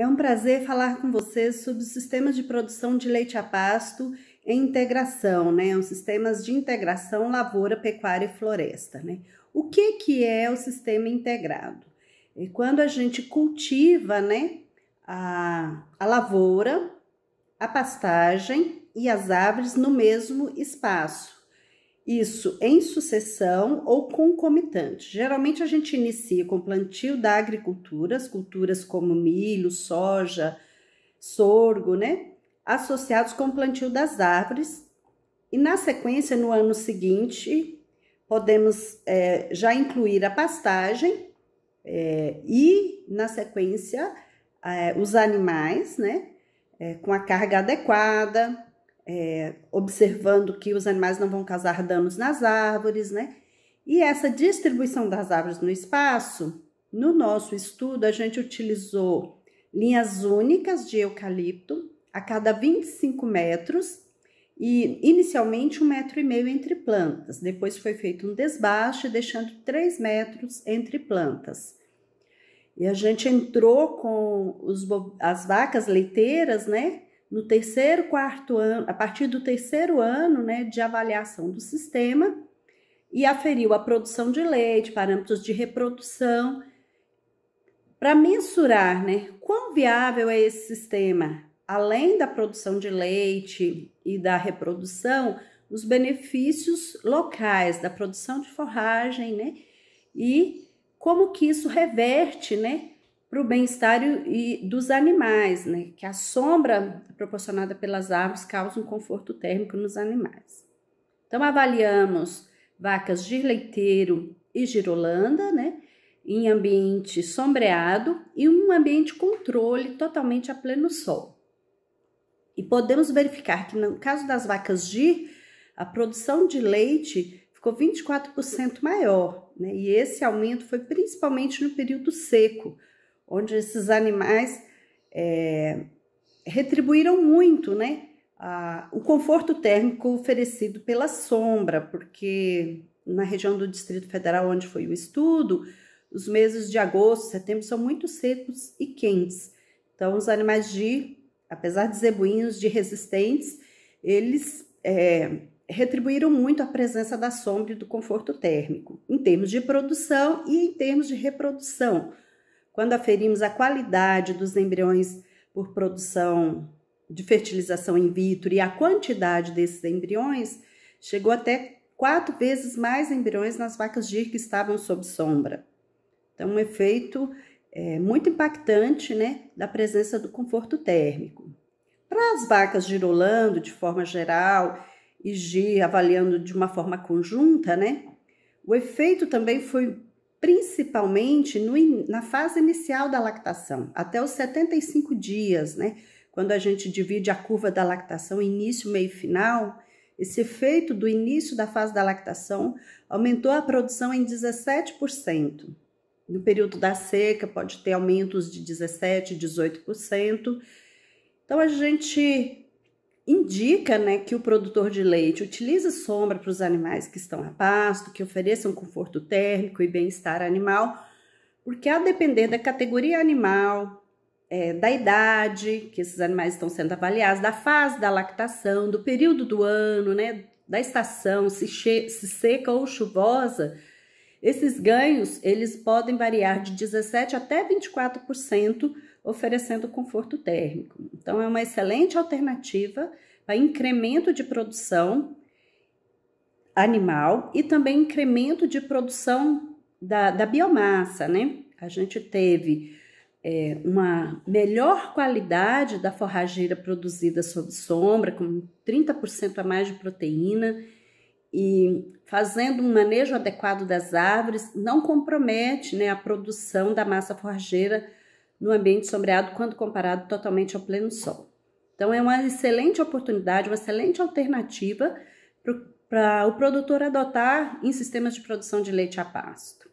É um prazer falar com vocês sobre os sistemas de produção de leite a pasto em integração, né? Os sistemas de integração lavoura, pecuária e floresta, né? O que, que é o sistema integrado? É quando a gente cultiva, né, a, a lavoura, a pastagem e as árvores no mesmo espaço isso em sucessão ou concomitante. Geralmente a gente inicia com o plantio da agricultura, as culturas como milho, soja, sorgo, né? Associados com o plantio das árvores. E na sequência, no ano seguinte, podemos é, já incluir a pastagem é, e, na sequência, é, os animais, né? É, com a carga adequada, é, observando que os animais não vão causar danos nas árvores, né? E essa distribuição das árvores no espaço, no nosso estudo, a gente utilizou linhas únicas de eucalipto a cada 25 metros e inicialmente um metro e meio entre plantas. Depois foi feito um desbaste, deixando 3 metros entre plantas. E a gente entrou com os, as vacas leiteiras, né? no terceiro, quarto ano, a partir do terceiro ano né, de avaliação do sistema e aferiu a produção de leite, parâmetros de reprodução, para mensurar né, quão viável é esse sistema. Além da produção de leite e da reprodução, os benefícios locais da produção de forragem, né? E como que isso reverte, né? para o bem-estar dos animais, né? Que a sombra proporcionada pelas árvores causa um conforto térmico nos animais. Então, avaliamos vacas de leiteiro e girolanda, né? Em ambiente sombreado e um ambiente controle totalmente a pleno sol. E podemos verificar que no caso das vacas de a produção de leite ficou 24% maior, né? E esse aumento foi principalmente no período seco, onde esses animais é, retribuíram muito, né? A, o conforto térmico oferecido pela sombra, porque na região do Distrito Federal, onde foi o estudo, os meses de agosto, setembro são muito secos e quentes. Então, os animais de, apesar de zebuínos, de resistentes, eles é, retribuíram muito a presença da sombra e do conforto térmico, em termos de produção e em termos de reprodução quando aferimos a qualidade dos embriões por produção de fertilização in vitro e a quantidade desses embriões, chegou até quatro vezes mais embriões nas vacas Gir que estavam sob sombra. Então, um efeito é, muito impactante né, da presença do conforto térmico. Para as vacas girolando de forma geral e GIR avaliando de uma forma conjunta, né, o efeito também foi principalmente no, na fase inicial da lactação, até os 75 dias, né? Quando a gente divide a curva da lactação início, meio e final, esse efeito do início da fase da lactação aumentou a produção em 17%. No período da seca, pode ter aumentos de 17%, 18%. Então, a gente indica né, que o produtor de leite utilize sombra para os animais que estão a pasto, que ofereçam conforto térmico e bem-estar animal, porque a depender da categoria animal, é, da idade que esses animais estão sendo avaliados, da fase da lactação, do período do ano, né, da estação, se, se seca ou chuvosa, esses ganhos eles podem variar de 17 até 24% oferecendo conforto térmico. Então, é uma excelente alternativa para incremento de produção animal e também incremento de produção da, da biomassa, né? A gente teve é, uma melhor qualidade da forrageira produzida sob sombra, com 30% a mais de proteína, e fazendo um manejo adequado das árvores, não compromete né, a produção da massa forrageira no ambiente sombreado quando comparado totalmente ao pleno sol. Então, é uma excelente oportunidade, uma excelente alternativa para o produtor adotar em sistemas de produção de leite a pasto.